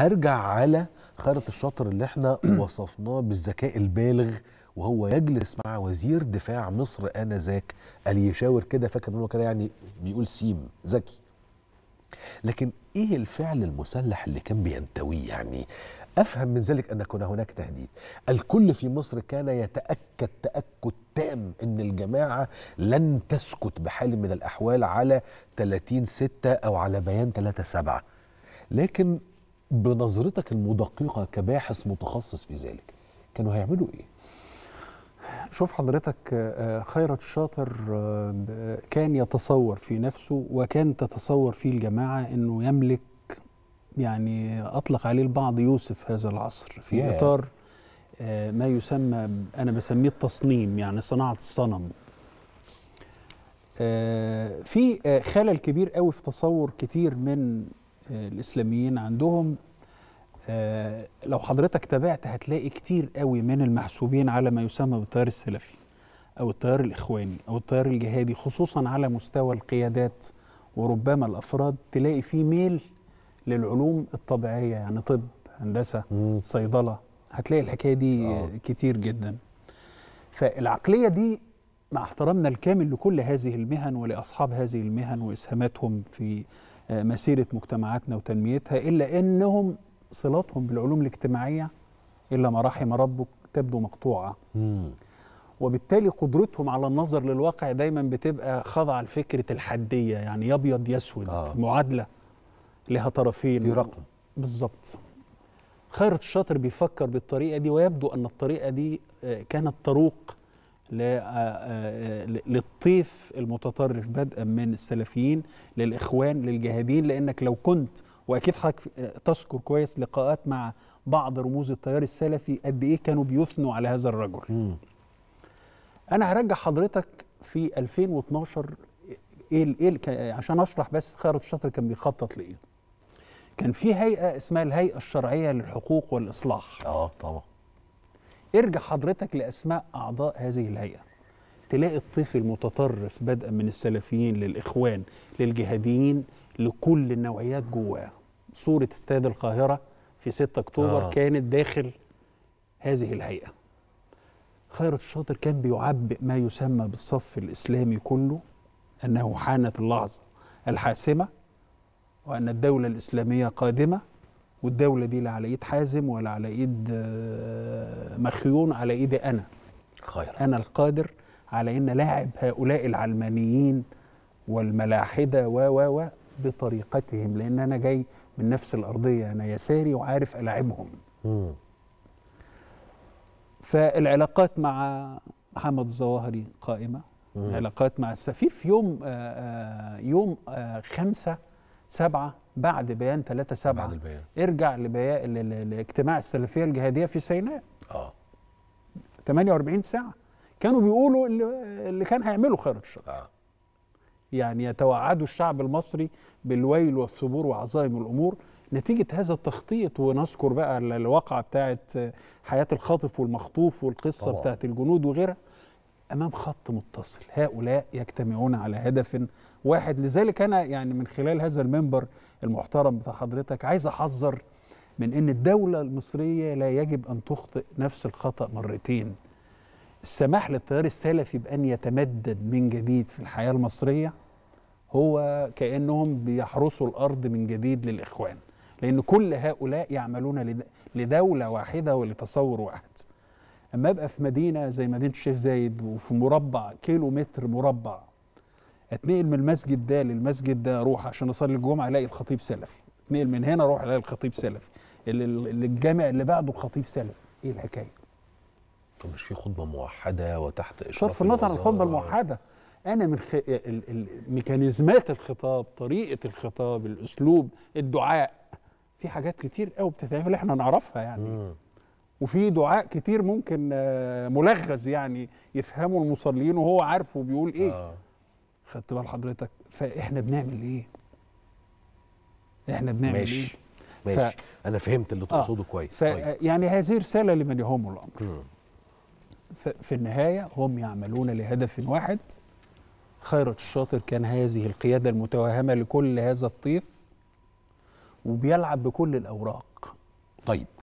هرجع على خارطة الشاطر اللي احنا وصفناه بالذكاء البالغ وهو يجلس مع وزير دفاع مصر انذاك يشاور كده فاكر ان هو كده يعني بيقول سيم ذكي لكن ايه الفعل المسلح اللي كان بينتويه يعني افهم من ذلك ان كان هناك تهديد الكل في مصر كان يتاكد تاكد تام ان الجماعه لن تسكت بحال من الاحوال على 30 6 او على بيان 3 7 لكن بنظرتك المدققه كباحث متخصص في ذلك كانوا هيعملوا ايه شوف حضرتك آه، خيرت الشاطر آه، كان يتصور في نفسه وكان تتصور فيه الجماعه انه يملك يعني اطلق عليه البعض يوسف هذا العصر في yeah. اطار آه، ما يسمى انا بسميه التصنيم يعني صناعه الصنم في خلل كبير قوي في تصور كتير من الاسلاميين عندهم آه، لو حضرتك تابعت هتلاقي كتير قوي من المحسوبين على ما يسمى بالتيار السلفي او التيار الاخواني او التيار الجهادي خصوصا على مستوى القيادات وربما الافراد تلاقي فيه ميل للعلوم الطبيعيه يعني طب هندسه صيدله هتلاقي الحكايه دي آه. كتير جدا فالعقليه دي مع احترامنا الكامل لكل هذه المهن ولأصحاب هذه المهن وإسهاماتهم في آه، مسيرة مجتمعاتنا وتنميتها إلا أنهم صلاتهم بالعلوم الاجتماعية إلا ما رحم ربك تبدو مقطوعة مم. وبالتالي قدرتهم على النظر للواقع دايما بتبقى خاضعة لفكرة الحدية يعني يا أبيض يا أسود آه. معادلة لها طرفين في رقم بالظبط خيرت الشاطر بيفكر بالطريقة دي ويبدو أن الطريقة دي آه، كانت طروق للطيف المتطرف بدءا من السلفيين للاخوان للجهادين لانك لو كنت واكيد حضرتك تذكر كويس لقاءات مع بعض رموز التيار السلفي قد ايه كانوا بيثنوا على هذا الرجل. م. انا هرجع حضرتك في 2012 ايه ايه عشان اشرح بس خيرت الشطر كان بيخطط لايه. كان في هيئه اسمها الهيئه الشرعيه للحقوق والاصلاح. اه طبعا. ارجع حضرتك لاسماء اعضاء هذه الهيئه تلاقي الطفل متطرف بدءا من السلفيين للاخوان للجهاديين لكل النوعيات جواه صوره استاد القاهره في 6 اكتوبر آه. كانت داخل هذه الهيئه خيرت الشاطر كان بيعبئ ما يسمى بالصف الاسلامي كله انه حانت اللحظه الحاسمه وان الدوله الاسلاميه قادمه والدوله دي لا على ايد حازم ولا على ايد آه، مخيون على ايدي انا خير انا القادر على ان لاعب هؤلاء العلمانيين والملاحده و و و بطريقتهم لان انا جاي من نفس الارضيه انا يساري وعارف العبهم فالعلاقات مع محمد الظواهري قائمه مم. علاقات مع السفيف يوم آآ آه، آه، يوم خمسه سبعة بعد بيان 3 7 بعد البيان ارجع لبيان لاجتماع السلفيه الجهاديه في سيناء اه 48 ساعه كانوا بيقولوا اللي كان هيعمله خير الشر آه. يعني يتوعدوا الشعب المصري بالويل والثبور وعظائم الامور نتيجه هذا التخطيط ونذكر بقى الواقعه بتاعه حياه الخاطف والمخطوف والقصه طبعا. بتاعه الجنود وغيرها امام خط متصل هؤلاء يجتمعون على هدف واحد لذلك انا يعني من خلال هذا المنبر المحترم بتاع حضرتك عايز احذر من ان الدوله المصريه لا يجب ان تخطئ نفس الخطا مرتين السماح للتيار السلفي بان يتمدد من جديد في الحياه المصريه هو كانهم بيحرسوا الارض من جديد للاخوان لان كل هؤلاء يعملون لدوله واحده ولتصور واحد اما ابقى في مدينه زي مدينه الشيخ زايد وفي مربع كيلو متر مربع اتنقل من المسجد ده للمسجد ده اروح عشان اصلي الجمعه الاقي الخطيب سلفي اتنقل من هنا اروح الاقي الخطيب سلفي اللي الجامع اللي بعده خطيب سلفي ايه الحكايه طب مش في خطبه موحده وتحت اشراف صرف النظر عن الخطبه الموحده انا من خ... ميكانيزمات الخطاب طريقه الخطاب الاسلوب الدعاء في حاجات كتير قوي بتتعمل احنا نعرفها يعني مم. وفي دعاء كتير ممكن آه، ملغز يعني يفهمه المصلين وهو عارفه بيقول ايه آه. خدت بال حضرتك فاحنا بنعمل ايه احنا بنعمل ماشي. ايه ماشي ف... انا فهمت اللي آه. تقصده آه. كويس طيب. يعني هذه رساله لمن يهم الامر في النهايه هم يعملون لهدف واحد خيرت الشاطر كان هذه القياده المتوهمه لكل هذا الطيف وبيلعب بكل الاوراق طيب